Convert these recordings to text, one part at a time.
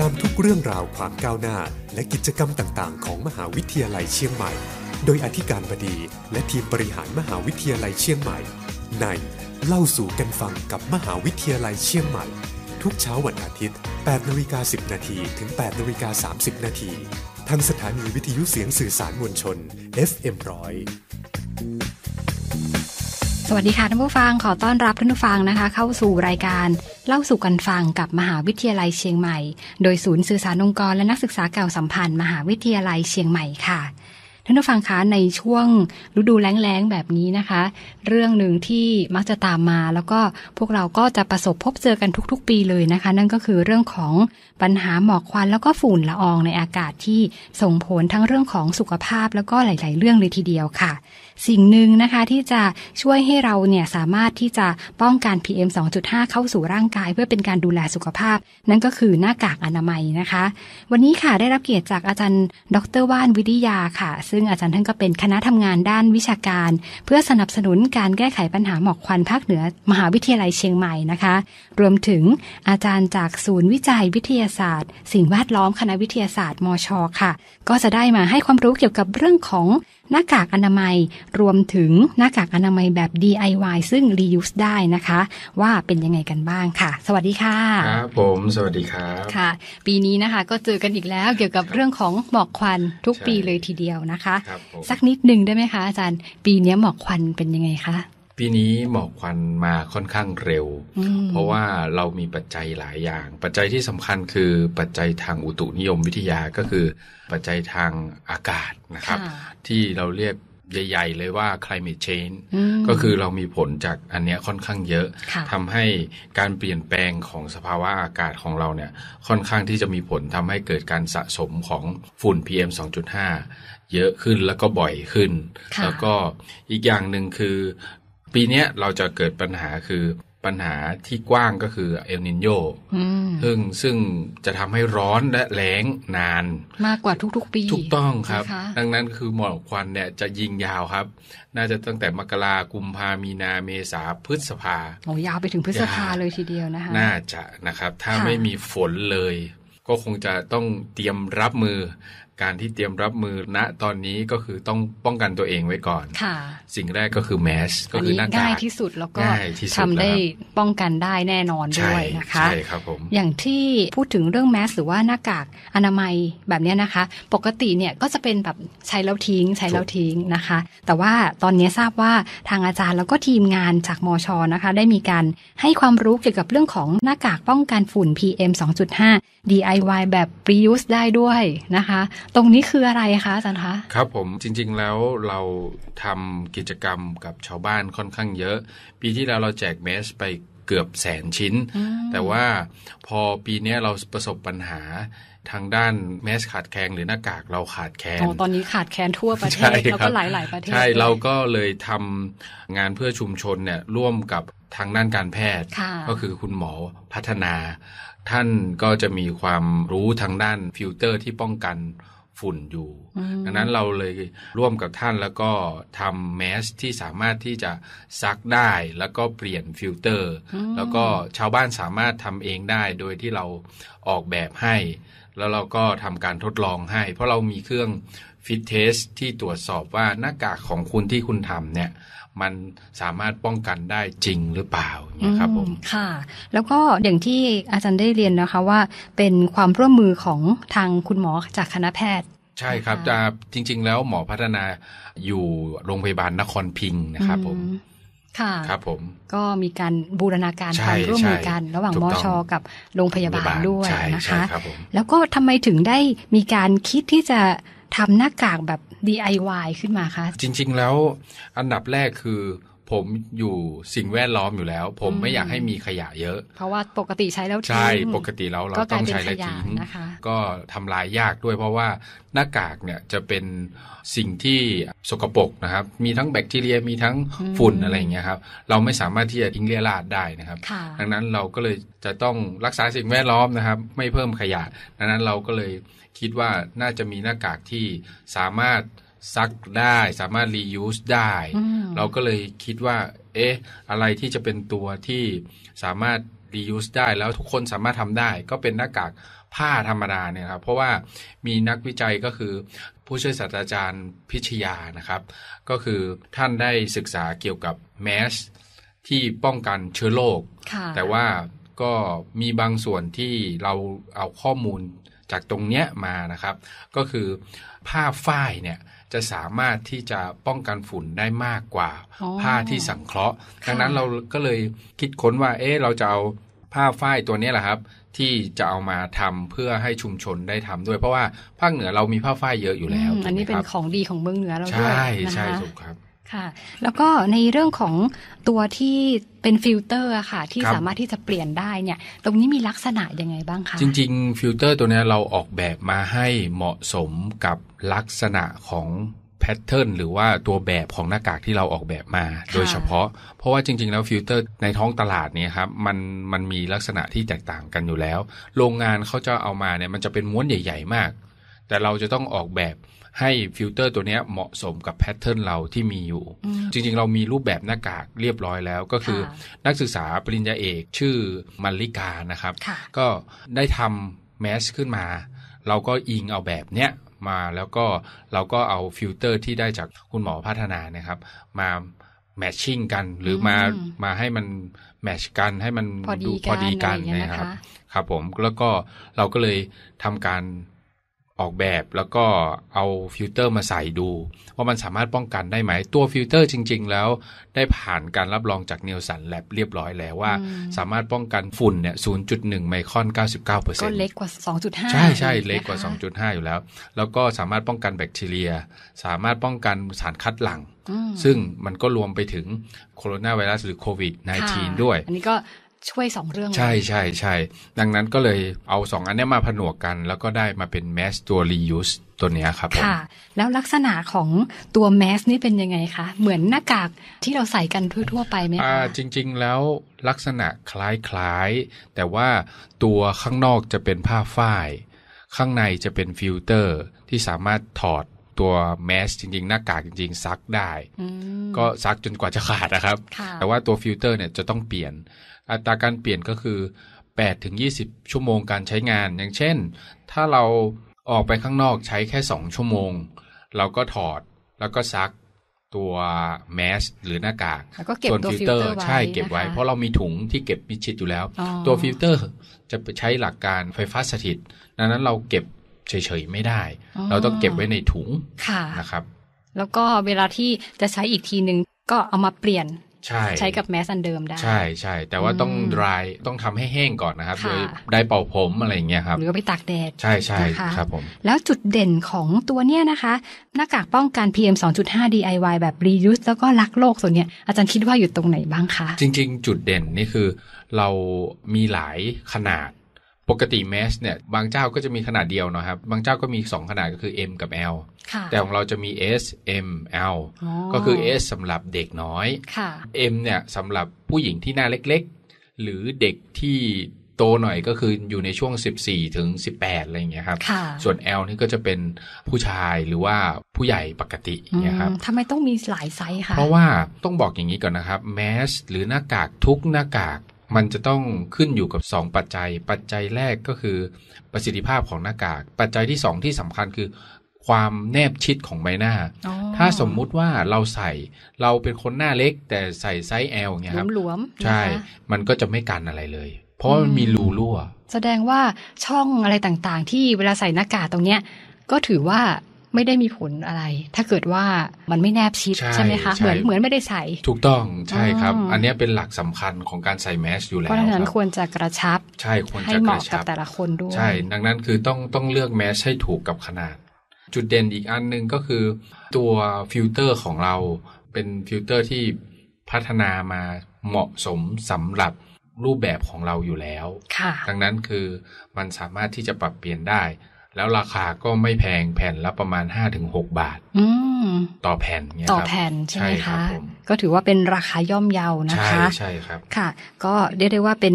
ตามทุกเรื่องราวความก้าวหน้าและกิจกรรมต่าง ๆ ของมหาวิทยาลัยเชียงใหม่ โดยอธิการบดี และทีมบริหารมหาวิทยาลัยเชียงใหม่ ในเล่าสู่กันฟังกับมหาวิทยาลัยเชียงใหม่ ทุกเช้าวันอาทิตย์ 8นาฬิกา10นาทีถึง8นาฬิกา30นาทีทางสถานีวิทยุเสียงสื่อสารมวลชน FM 100สวัสดีค่ะท่านผู้ฟัง ขอต้อนรับท่านผู้ฟังนะคะ เข้าสู่รายการเล่าสู่กันฟังกับมหาวิทยาลัยเชียงใหม่ โดยศูนย์สื่อสารองค์กร และนักศึกษาเก่าสัมพันธ์มหาวิทยาลัยเชียงใหม่ค่ะท่านผู้ฟังคะในช่วง ฤดูแล้งๆ แบบนี้นะคะ เรื่องหนึ่งที่มักจะตามมาแล้วก็พวกเราก็จะประสบพบเจอกันทุกๆปีเลยนะคะ นั่นก็คือเรื่องของปัญหาหมอกควันแล้วก็ฝุ่นละอองในอากาศที่ส่งผลทั้งเรื่องของสุขภาพแล้วก็หลาย ๆ เรื่องเลยทีเดียวค่ะสิ่งหนึ่งนะคะที่จะช่วยให้เราเนี่ย สามารถที่จะป้องกัน PM 2.5 เข้าสู่ร่างกายเพื่อเป็นการดูแลสุขภาพ นั่นก็คือหน้ากากอนามัยนะคะ วันนี้ค่ะ ได้รับเกียรติจากอาจารย์ ดรว่านวิทยาค่ะ ซึ่งอาจารย์ท่านก็เป็นคณะทำงานด้านวิชาการ เพื่อสนับสนุนการแก้ไขปัญหาหมอกควันภาคเหนือ มหาวิทยาลัยเชียงใหม่นะคะ รวมถึงอาจารย์จากศูนย์วิจัยวิทยาศาสตร์ สิ่งแวดล้อมคณะวิทยาศาสตร์มชค่ะ ก็จะได้มาให้ความรู้เกี่ยวกับเรื่องของหน้ากากอนามัยรวมถึงหน้ากากอนามัยแบบ DIY ซึ่ง reuse ได้นะคะ ว่าเป็นยังไงกันบ้างค่ะ สวัสดีค่ะครับผม สวัสดีครับค่ะ ปีนี้นะคะก็เจอกันอีกแล้วเกี่ยวกับเรื่องของหมอกควันทุกปีเลยทีเดียวนะคะ สักนิดหนึ่งได้ไหมคะอาจารย์ปีนี้หมอกควันเป็นยังไงคะปีนี้หมอกควันมาค่อนข้างเร็ว เพราะว่าเรามีปัจจัยหลายอย่าง ปัจจัยที่สำคัญคือปัจจัยทางอุตุนิยมวิทยาก็คือปัจจัยทางอากาศนะครับ ที่เราเรียกใหญ่ ๆเลยว่า climate change ก็คือเรามีผลจากอันเนี้ยค่อนข้างเยอะะทำให้การเปลี่ยนแปลงของสภาวะอากาศของเราเนี่ยค่อนข้างที่จะมีผลทำให้เกิดการสะสมของฝุ่น PM 2.5เยอะขึ้นแล้วก็บ่อยขึ้น แล้วก็อีกอย่างหนึ่งคือปีนี้เราจะเกิดปัญหาคือปัญหาที่กว้างก็คือเอลนินโยซึ่งซึ่งจะทำให้ร้อนและแล้งนานมากกว่าทุกๆ ปีถูกต้องครับ ดังนั้นคือหมอกควันเนี่ยจะยิงยาวครับ น่าจะตั้งแต่มกรากุมภามีนาเมษาพฤษภาโอ้ยาวไปถึงพฤษภาเลยทีเดียวนะคะน่าจะนะครับถ้าไม่มีฝนเลย ก็คงจะต้องเตรียมรับมือการที่เตรียมรับมือณตอนนี้ก็คือต้องป้องกันตัวเองไว้ก่อน สิ่งแรกก็คือแมสก็คือหน้ากากง่ายที่สุดแล้วก็ทำได้ป้องกันได้แน่นอนด้วยนะคะใช่ครับผมอย่างที่พูดถึงเรื่องแมสหรือว่าหน้ากากอนามัยแบบนี้นะคะ ปกติเนี่ยก็จะเป็นแบบใช้แล้วทิ้ง ใช้แล้วทิ้งนะคะ แต่ว่าตอนนี้ทราบว่าทางอาจารย์แล้วก็ทีมงานจากมชนะคะ ได้มีการให้ความรู้เกี่ยวกับเรื่องของหน้ากากป้องกันฝุ่น PM 2.5 DIY แบบ reuse ได้ด้วยนะคะตรงนี้คืออะไรคะอาจารย์คะครับ ผมจริง ๆแล้วเราทำกิจกรรมกับชาวบ้านค่อนข้างเยอะ ปีที่แล้วเราแจกแมสไปเกือบแสนชิ้น แต่ว่าพอปีนี้เราประสบปัญหาทางด้านแมสขาดแคลนหรือหน้ากากเราขาดแคลนตอนนี้ขาดแคลนทั่วประเทศแล้วก็หลายหลายประเทศ ใช่ เราก็เลยทำงานเพื่อชุมชนเนี่ย ร่วมกับทางด้านการแพทย์ ก็คือคุณหมอพัฒนา ท่านก็จะมีความรู้ทางด้านฟิลเตอร์ที่ป้องกันฝุ่นอยู่ดังนั้นเราเลยร่วมกับท่านแล้วก็ทำแมสที่สามารถที่จะซักได้แล้วก็เปลี่ยนฟิลเตอร์แล้วก็ชาวบ้านสามารถทำเองได้โดยที่เราออกแบบให้แล้วเราก็ทำการทดลองให้ เพราะเรามีเครื่องฟิตเทสที่ตรวจสอบว่าหน้ากากของคุณที่คุณทำเนี่ย มันสามารถป้องกันได้จริงหรือเปล่าเนี่ยครับผมค่ะ แล้วก็อย่างที่อาจารย์ได้เรียนนะคะว่าเป็นความร่วมมือของทางคุณหมอจากคณะแพทย์ ใช่ครับจจริงๆแล้วหมอพัฒนาอยู่โรงพยาบาลนครพิงค์นะครับ ผมค่ะครับผมก็มีการบูรณาการความร่วมมือกัน ระหว่างมอชอกับโรงพยาบาลด้วยนะคะ แล้วก็ทำไมถึงได้มีการคิดที่จะทำหน้ากากแบบ DIY ขึ้นมาคะจริง ๆแล้วอันดับแรกคือผมอยู่สิ่งแวดล้อมอยู่แล้ว ผมไม่อยากให้มีขยะเยอะ เพราะว่าปกติใช้แล้วทิ้งใช่ปกติแล้วเราต้องใช้แล้วทิ้งก็ทำลายยากด้วยเพราะว่าหน้ากากเนี่ยจะเป็นสิ่งที่สกปรกนะครับมีทั้งแบคทีเรียมีทั้งฝุ่นอะไรอย่างเงี้ยครับเราไม่สามารถที่จะทิ้งเรียราดได้นะครับดังนั้นเราก็เลยจะต้องรักษาสิ่งแวดล้อมนะครับ ไม่เพิ่มขยะ ดังนั้นเราก็เลยคิดว่าน่าจะมีหน้ากากที่สามารถซักได้สามารถรียูสได้ เราก็เลยคิดว่าเอ๊ะอะไรที่จะเป็นตัวที่สามารถรียูสได้แล้วทุกคนสามารถทำได้ ก็เป็นหน้ากากผ้าธรรมดาเนี่ยครับ เพราะว่ามีนักวิจัยก็คือ ผู้ช่วยศาสตราจารย์พิชยานะครับ ก็คือท่านได้ศึกษาเกี่ยวกับแมสที่ป้องกันเชื้อโรคแต่ว่าก็มีบางส่วนที่เราเอาข้อมูลจากตรงเนี้ยมานะครับ ก็คือผ้าฝ้ายเนี่ยจะสามารถที่จะป้องกันฝุ่นได้มากกว่าผ้าที่สังเคราะห์ ดังนั้นเราก็เลยคิดค้นว่า เอ๊ะเราจะเอาผ้าฝ้ายตัวนี้แหละครับ ที่จะเอามาทำเพื่อให้ชุมชนได้ทำด้วยเพราะว่าภาคเหนือเรามีผ้าฝ้ายเยอะอยู่แล้วอันนี้เป็นของดีของเมืองเหนือเราด้วยใช่ ใช่ถูกครับค่ะ แล้วก็ในเรื่องของตัวที่เป็นฟิลเตอร์ค่ะ ที่สามารถที่จะเปลี่ยนได้เนี่ย ตรงนี้มีลักษณะยังไงบ้างคะ จริงๆฟิลเตอร์ตัวนี้เราออกแบบมาให้เหมาะสมกับลักษณะของแพทเทิร์นหรือว่าตัวแบบของหน้ากากที่เราออกแบบมาโดยเฉพาะ เพราะว่าจริงๆแล้วฟิลเตอร์ในท้องตลาดเนี่ยครับมันมันมีลักษณะที่แตกต่างกันอยู่แล้ว โรงงานเขาจะเอามาเนี่ยมันจะเป็นม้วนใหญ่ๆมากแต่เราจะต้องออกแบบให้ฟิลเตอร์ตัวนี้เหมาะสมกับแพทเทิร์นเราที่มีอยู่ จริงๆเรามีรูปแบบหน้ากากเรียบร้อยแล้วก็คือนักศึกษาปริญญาเอกชื่อมัลลิกานะครับ ก็ได้ทำแมสขึ้นมา เราก็อิงเอาแบบเนี้ยมาแล้วก็เราก็เอาฟิลเตอร์ ที่ได้จากคุณหมอพัฒนานะครับ มาแมทชิ่งกันหรือมามาให้มันแมชกัน ให้มันดูพอดีกันนะครับ ครับผมแล้วก็เราก็เลยทำการออกแบบแล้วก็เอาฟิลเตอร์มาใส่ดูว่ามันสามารถป้องกันได้ไหมตัวฟิลเตอร์จริง ๆ แล้วได้ผ่านการรับรองจากเนลสันแลบเรียบร้อยแล้วว่า สามารถป้องกันฝุ่นเนี่ย 0.1 ไมครอน 99%ก็เล็กกว่า 2.5 ใช่ใช่เล็กกว่า 2.5 อยู่แล้ว แล้วก็สามารถป้องกันแบคทีเรีย สามารถป้องกันสารคัดหลัง่งซึ่งมันก็รวมไปถึงโคโรนาไวรัสหรือโควิด -19 ด้วยอันนี้ก็ช่วย 2 เรื่องใช่ใช่ใช่ดังนั้นก็เลยเอา 2 อันนี้มาผนวกกัน แล้วก็ได้มาเป็นแมสตัว reuse ตัวนี้ครับค่ะ แล้วลักษณะของตัวแมสนี่เป็นยังไงคะ เหมือนหน้ากากที่เราใส่กันทั่วๆไปไหมคะจริง ๆ แล้วลักษณะคล้าย ๆ แต่ว่าตัวข้างนอกจะเป็นผ้าฝ้าย ข้างในจะเป็นฟิลเตอร์ที่สามารถถอดตัวแมสจริง ๆ หน้ากากจริงๆซักได้ก็ซักจนกว่าจะขาดนะครับ แต่ว่าตัวฟิลเตอร์เนี่ยจะต้องเปลี่ยนอัตราการเปลี่ยนก็คือ 8 ถึง 20 ชั่วโมงการใช้งาน อย่างเช่น ถ้าเราออกไปข้างนอกใช้แค่ 2 ชั่วโมง เราก็ถอดแล้วก็ซักตัวแมสหรือหน้ากากตัวฟิลเตอร์ ใช่เก็บไว้ เพราะเรามีถุงที่เก็บมิดชิดอยู่แล้ว ตัวฟิลเตอร์จะใช้หลักการไฟฟ้าสถิต ดังนั้นเราเก็บเฉยๆ ไม่ได้ เราต้องเก็บไว้ในถุงะนะครับ แล้วก็เวลาที่จะใช้อีกทีหนึ่งก็เอามาเปลี่ยนใช่ ใช้กับแมสอันเดิมได้ใช่ใช่ แต่ว่าต้องดรายต้องทำให้แห้งก่อนนะครับโดยได้เป่าผมอะไรอย่างเงี้ยครับ หรือไปตากแดดใช่ใช่ครับผม แล้วจุดเด่นของตัวเนี้ยนะคะ หน้ากากป้องกัน PM 2.5 DIY แบบ reuse แล้วก็รักโลกส่วนเนี้ยอาจารย์คิดว่าอยู่ตรงไหนบ้างคะ จริง ๆ จุดเด่นนี่คือเรามีหลายขนาดปกติแมสเนี่ย บางเจ้าก็จะมีขนาดเดียวนะครับ บางเจ้าก็มี 2 ขนาดก็คือ M กับ L แต่ของเราจะมี S M L ก็คือ S สำหรับเด็กน้อย M เนี่ยสำหรับผู้หญิงที่หน้าเล็กๆ หรือเด็กที่โตหน่อยก็คืออยู่ในช่วง 14 ถึง 18 อะไรอเงี้ยครับ ส่วน L นี่ก็จะเป็นผู้ชายหรือว่าผู้ใหญ่ปกติเนี่ยครับทำไมต้องมีหลายไซส์คะเพราะว่าต้องบอกอย่างนี้ก่อนนะครับแมสหรือหน้ากากทุกหน้ากากมันจะต้องขึ้นอยู่กับ 2 ปัจจัย ปัจจัยแรกก็คือประสิทธิภาพของหน้ากาก ปัจจัยที่ 2 ที่สำคัญคือความแนบชิดของใบหน้า ถ้าสมมุติว่าเราใส่เราเป็นคนหน้าเล็ก แต่ใส่ไซส์อ L เงี้ยครับหลวมใช่ มันก็จะไม่กันอะไรเลย เพราะมันมีรูรั่ว แสดงว่าช่องอะไรต่างๆ ที่เวลาใส่หน้ากากตรงเนี้ยก็ถือว่าไม่ได้มีผลอะไร ถ้าเกิดว่ามันไม่แนบชิดใช่ไหมคะ เหมือนเหมือนไม่ได้ใส่ ถูกต้อง ใช่ครับ อันนี้เป็นหลักสำคัญของการใส่แมสอยู่แล้วเพราะฉะนั้นควรจะกระชับ ใช่ ควรจะกระชับแต่ละคนด้วย ใช่ ดังนั้นคือต้องต้องเลือกแมสให้ถูกกับขนาด จุดเด่นอีกอันหนึ่งก็คือตัวฟิลเตอร์ของเราเป็นฟิลเตอร์ที่พัฒนามาเหมาะสมสำหรับรูปแบบของเราอยู่แล้ว ค่ะ ดังนั้นคือมันสามารถที่จะปรับเปลี่ยนได้แล้วราคาก็ไม่แพงแผ่นละประมาณ5-6บาทต่อแผ่นเนี่ยต่อแผ่นใช่ไหมคะก็ถือว่าเป็นราคาย่อมเยาวนะคะใช่ใช่ครับค่ะ ก็เรียกได้ว่าเป็น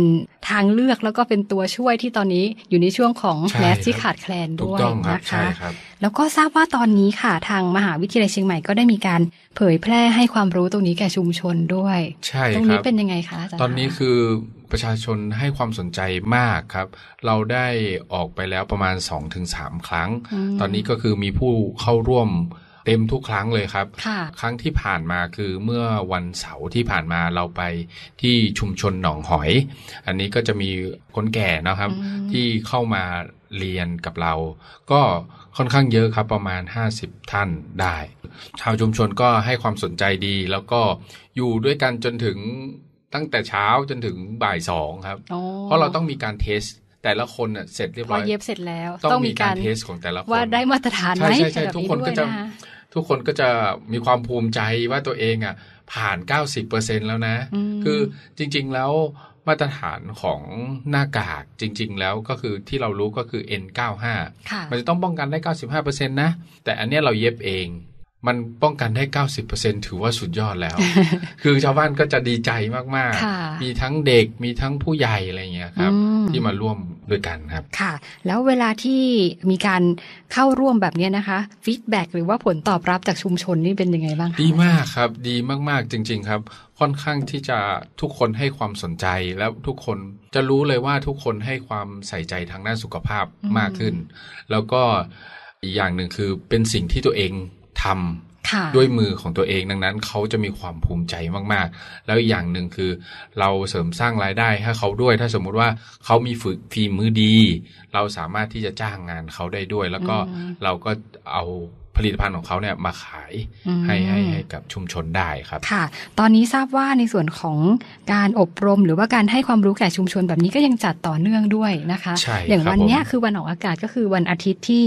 ทางเลือกแล้วก็เป็นตัวช่วยที่ตอนนี้อยู่ในช่วงของแมสที่ขาดแคลนด้วยนะคะแล้วก็ทราบว่าตอนนี้ค่ะทางมหาวิทยาลัยเชียงใหม่ก็ได้มีการเผยแพร่ให้ความรู้ตรงนี้แก่ชุมชนด้วยใช่ครับตรงนี้เป็นยังไงคะตอนนี้คือประชาชนให้ความสนใจมากครับ เราได้ออกไปแล้วประมาณ2-3ครั้ง ตอนนี้ก็คือมีผู้เข้าร่วมเต็มทุกครั้งเลยครับ ครั้งที่ผ่านมาคือเมื่อวันเสาร์ที่ผ่านมาเราไปที่ชุมชนหนองหอย อันนี้ก็จะมีคนแก่นะครับที่เข้ามาเรียนกับเราก็ค่อนข้างเยอะครับประมาณ 50 ท่านได้ ชาวชุมชนก็ให้ความสนใจดีแล้วก็อยู่ด้วยกันจนถึงตั้งแต่เช้าจนถึงบ่ายสองครับเพราะเราต้องมีการเทสแต่ละคนเสร็จเรียบร้อยเย็บเสร็จแล้วต้องมีการเทสของแต่ละคนว่าได้มาตรฐานไหมใช่ใช่ทุกคนก็จะทุกคนก็จะมีความภูมิใจว่าตัวเองอ่ะ ผ่าน90%แล้วนะ คือจริง ๆแล้วมาตรฐานของหน้ากากจริง ๆแล้วก็คือที่เรารู้ก็คือ N95 มันจะต้องป้องกันได้ 95%นะแต่อันเนี้ยเราเย็บเอง มันป้องกันได้ 90%ถือว่าสุดยอดแล้ว คือชาวบ้านก็จะดีใจมากๆ มีทั้งเด็กมีทั้งผู้ใหญ่อะไรเงี้ยครับที่มาร่วมด้วยกันครับค่ะแล้วเวลาที่มีการเข้าร่วมแบบนี้นะคะฟีดแบ็หรือว่าผลตอบรับจากชุมชนนี่เป็นยังไงบ้างดีมากครับดีมากๆจริง ๆ ครับ ค่อนข้างที่จะทุกคนให้ความสนใจและทุกคนจะรู้เลยว่าทุกคนให้ความใส่ใจทางด้านสุขภาพมากขึ้น แล้วก็อีกอย่างหนึ่งคือเป็นสิ่งที่ตัวเองทำด้วยมือของตัวเองดังนั้นเขาจะมีความภูมิใจมาก ๆ แล้วอย่างหนึ่งคือเราเสริมสร้างรายได้ให้เขาด้วย ถ้าสมมุติว่าเขามีฝึกฝีมือดี เราสามารถที่จะจ้างงานเขาได้ด้วยแล้วก็เราก็เอาผลิตภัณฑ์ของเขาเนี่ยมาขายให้ให้ให้กับชุมชนได้ครับ ค่ะ ตอนนี้ทราบว่าในส่วนของการอบรมหรือว่าการให้ความรู้แก่ชุมชนแบบนี้ก็ยังจัดต่อเนื่องด้วยนะคะใช่อย่างวันนี้คือวันออกอากาศก็คือวันอาทิตย์ที่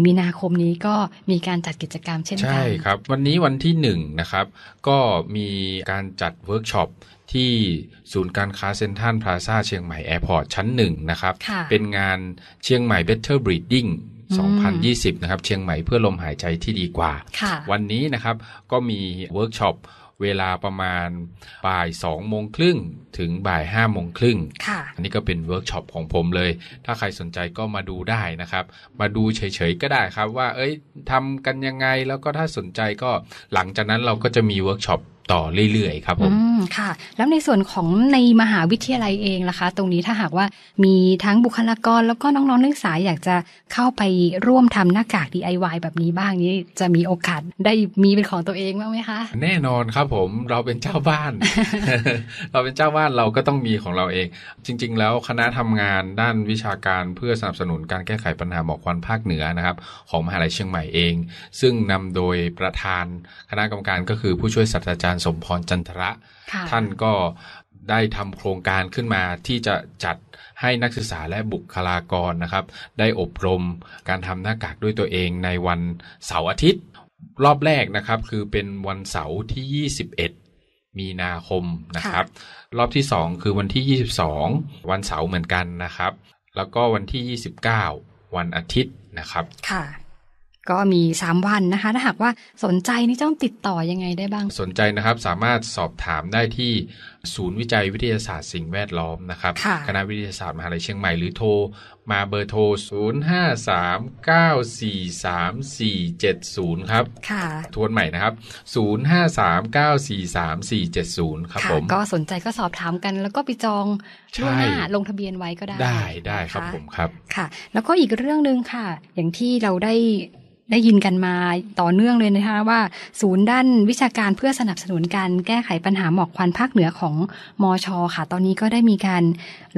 1 มีนาคมนี้ก็มีการจัดกิจกรรมเช่นกันใช่ครับวันนี้วันที่1นะครับก็มีการจัดเวิร์กช็อปที่ศูนย์การค้าเซ็นทรัลพลาซาเชียงใหม่แอร์พอร์ตชั้นหนึ่งนะครับเป็นงานเชียงใหม่บ e t อร์บร e ดดิ้ง2020 นะครับ เชียงใหม่เพื่อลมหายใจที่ดีกว่า วันนี้นะครับก็มีเวิร์กช็อปเวลาประมาณบ่ายสองโมงครึ่งถึงบ่ายห้าโมงครึ่งอันนี้ก็เป็นเวิร์กช็อปของผมเลยถ้าใครสนใจก็มาดูได้นะครับ มาดูเฉยๆ ก็ได้ครับว่า เอ้ยทำกันยังไงแล้วก็ถ้าสนใจก็หลังจากนั้นเราก็จะมีเวิร์กช็อปต่อเรื่อยๆครับผมมค่ะแล้วในส่วนของในมหาวิทยาลัยเองล่ะคะตรงนี้ถ้าหากว่ามีทั้งบุคลากรแล้วก็น้องๆนักศึกษาอยากจะเข้าไปร่วมทำหน้ากาก DIY แบบนี้บ้างนี้จะมีโอกาสได้มีเป็นของตัวเองบ้างไหมคะแน่นอนครับผมเราเป็นเจ้าบ้าน เราเป็นเจ้าบ้านเราก็ต้องมีของเราเอง จริงๆ แล้วคณะทำงานด้านวิชาการเพื่อสนับสนุนการแก้ไขปัญหาหมอกควันภาคเหนือนะครับของมหาลัยเชียงใหม่เอง ซึ่งนำโดยประธานคณะกรรมการก็คือผู้ช่วยศาสตราจารย์ สมพรจันทระท่านก็ได้ทำโครงการขึ้นมาที่จะจัดให้นักศึกษาและบุคลากรนะครับ ได้อบรมการทำหน้ากากด้วยตัวเองในวันเสาร์อาทิตย์ รอบแรกนะครับคือเป็นวันเสาร์ที่ 21 มีนาคมนะครับ รอบที่ 2 คือวันที่ 22 วันเสาร์เหมือนกันนะครับ แล้วก็วันที่ 29 วันอาทิตย์นะครับค่ะก็มี 3 วันนะคะถ้าหากว่าสนใจนี่จะต้องติดต่อยังไงได้บ้าง สนใจนะครับสามารถสอบถามได้ที่ ศูนย์วิจัยวิทยาศาสตร์สิ่งแวดล้อมนะครับ คณะวิทยาศาสตร์มหาลัยเชียงใหม่หรือโทร มาเบอร์โทร 0 5 3 9 4 3 4 7 0 ครับ ค่ะ ทวนใหม่นะครับ 0 5 3 9 4 3 4 7 0 ครับผมก็สนใจก็สอบถามกัน แล้วก็ไปจองช่วงหน้าลงทะเบียนไว้ก็ได้ ได้ได้ครับผมครับค่ะ แล้วก็อีกเรื่องหนึ่งค่ะ อย่างที่เราได้ได้ยินกันมาต่อเนื่องเลยนะคะว่า ศูนย์ด้านวิชาการเพื่อสนับสนุนการแก้ไขปัญหาหมอกควันภาคเหนือของมอชอค่ะ ตอนนี้ก็ได้มีการ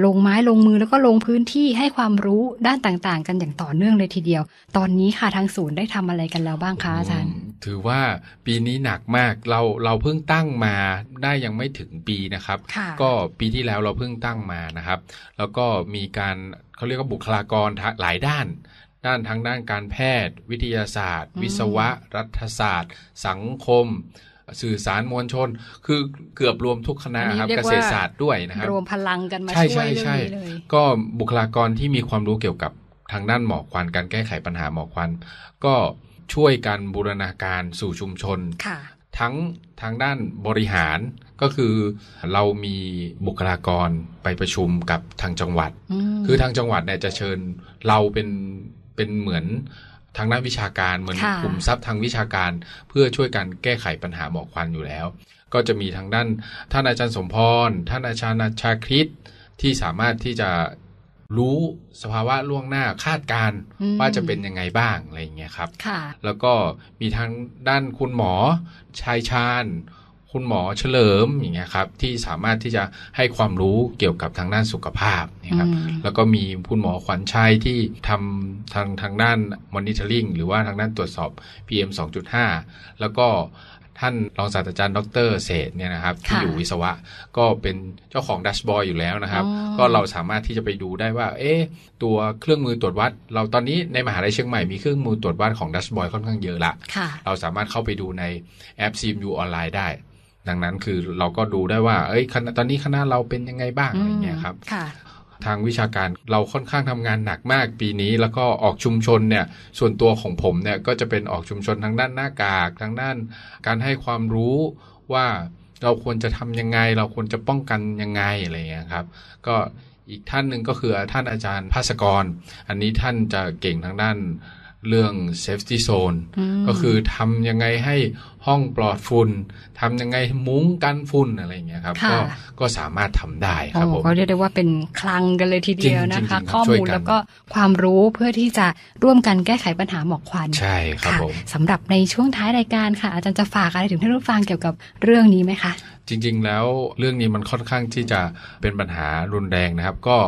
ลงไม้ลงมือแล้วก็ลงพื้นที่ให้ความรู้ด้านต่างๆ กันอย่างต่อเนื่องเลยทีเดียว ตอนนี้ค่ะ ทางศูนย์ได้ทำอะไรกันแล้วบ้างคะอาจารย์ถือว่าปีนี้หนักมากเราเราเพิ่งตั้งมาได้ยังไม่ถึงปีนะครับ ก็ปีที่แล้วเราเพิ่งตั้งมานะครับแล้วก็มีการเขาเรียกว่าบุคลากรหลายด้านด้านทางด้านการแพทย์ วิทยาศาสตร์ วิศวะ รัฐศาสตร์ สังคม สื่อสารมวลชน คือเกือบรวมทุกคณะครับเกษตรศาสตร์ด้วยนะครับ รวมพลังกันมาช่วยเใช่เลยก็บุคลากรที่มีความรู้เกี่ยวกับทางด้านหมอกควันการแก้ไขปัญหาหมอกควันก็ช่วยกันบูรณาการสู่ชุมชนทั้งทางด้านบริหารก็คือเรามีบุคลากรไปประชุมกับทางจังหวัด คือทางจังหวัดเนี่ยจะเชิญเราเป็นเป็นเหมือนทางด้านวิชาการเหมือนกลุ่มทรัพย์ทางวิชาการ เพื่อช่วยกันแก้ไขปัญหาหมอกควันอยู่แล้ว ก็จะมีทางด้านท่านอาจารย์สมพรท่านอาจารย์ชาคริตที่สามารถที่จะรู้สภาวะล่วงหน้าคาดการว่าจะเป็นยังไงบ้างอะไรอย่างเงี้ยครับ แล้วก็มีทางด้านคุณหมอชายชาญคุณหมอเฉลิมอย่างเงี้ยครับที่สามารถที่จะให้ความรู้เกี่ยวกับทางด้านสุขภาพนะครับแล้วก็มีคุณหมอขวัญชัยที่ทำทางทางด้านมอนิเตอร์ลิงหรือว่าทางด้านตรวจสอบ PM 2.5 แล้วก็ท่านรองศาสตราจารย์ดร เศษเนี่ยนะครับที่อยู่วิศวะก็เป็นเจ้าของดัชบอยอยู่แล้วนะครับ ก็เราสามารถที่จะไปดูได้ว่าเอ๊ตัวเครื่องมือตรวจวัด เราตอนนี้ในมหาลัยเชียงใหม่มีเครื่องมือตรวจวัดของดัชบอยค่อนข้างเยอะละเราสามารถเข้าไปดูในแอปซีมยูออนไลน์ได้ดังนั้นคือเราก็ดูได้ว่า เอ้ยตอนนี้คณะเราเป็นยังไงบ้างอะไรเงี้ยครับทางวิชาการเราค่อนข้างทำงานหนักมากปีนี้แล้วก็ออกชุมชนเนี่ย ส่วนตัวของผมเนี่ยก็จะเป็นออกชุมชนทางด้านหน้ากากทางด้านการให้ความรู้ว่าเราควรจะทํำยังไง เราควรจะป้องกันยังไงอะไรเงี้ยครับ ก็อีกท่านหนึ่งก็คือท่านอาจารย์ภาสกร อันนี้ท่านจะเก่งทางด้านเรื่องเซฟตี้โซนก็คือทำยังไงให้ห้องปลอดฝุ่นทำยังไงมุ้งกันฝุ่นอะไรอย่างเงี้ยครับก็ก็สามารถทำได้ครับผมเขาเรียกได้ว่าเป็นคลังกันเลยทีเดียวนะคะ ข้อมูลแล้วก็ความรู้เพื่อที่จะร่วมกันแก้ไขปัญหาหมอกควัน ใช่ครับผมสำหรับในช่วงท้ายรายการค่ะ อาจารย์จะฝากอะไรถึงท่านผู้ฟังเกี่ยวกับเรื่องนี้ไหมคะ จริงๆ แล้วเรื่องนี้มันค่อนข้างที่จะเป็นปัญหารุนแรงนะครับ ก็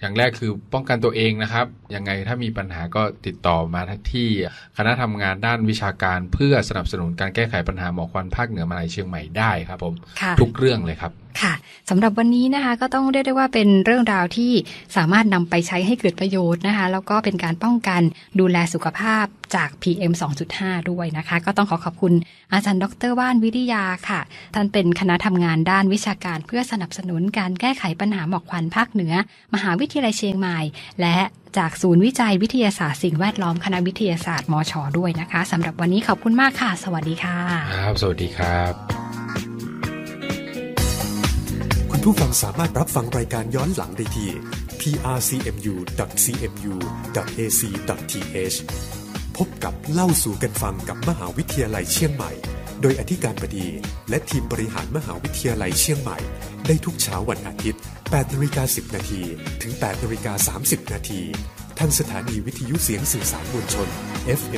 อย่างแรกคือป้องกันตัวเองนะครับ ยังไงถ้ามีปัญหาก็ติดต่อมาที่ คณะทำงานด้านวิชาการเพื่อสนับสนุนการแก้ไขปัญหาหมอกควันภาคเหนือมาลายเชียงใหม่ได้ครับผมทุกเรื่องเลยครับค่ะสำหรับวันนี้นะคะก็ต้องเรียกได้ว่าเป็นเรื่องราวที่สามารถนำไปใช้ให้เกิดประโยชน์นะคะ แล้วก็เป็นการป้องกันดูแลสุขภาพจาก PM 2.5 ด้วยนะคะ ก็ต้องขอขอบคุณอาจารย์ ดรว่านวิทยาค่ะท่านเป็นคณะทำงานด้านวิชาการเพื่อสนับสนุนการแก้ไขปัญหาหมอกควันภาคเหนือ มหาวิทยาลัยเชียงใหม่ และจากศูนย์วิจัยวิทยาศาสตร์สิ่งแวดล้อมคณะวิทยาศาสตร์มช ด้วยนะคะสำหรับวันนี้ขอบคุณมากค่ะ สวัสดีค่ะ ครับสวัสดีครับผู้ฟังสามารถรับฟังรายการย้อนหลังได้ที่ prcmu.cmu.ac.th พบกับเล่าสู่กันฟังกับมหาวิทยาลัยเชียงใหม่ โดยอธิการบดี และทีมบริหารมหาวิทยาลัยเชียงใหม่ ได้ทุกเช้าวันอาทิตย์8นิก10นาทีถึง8นิก30นาทีทางสถานีวิทยุเสียงสื่อสารมวลชน FM 100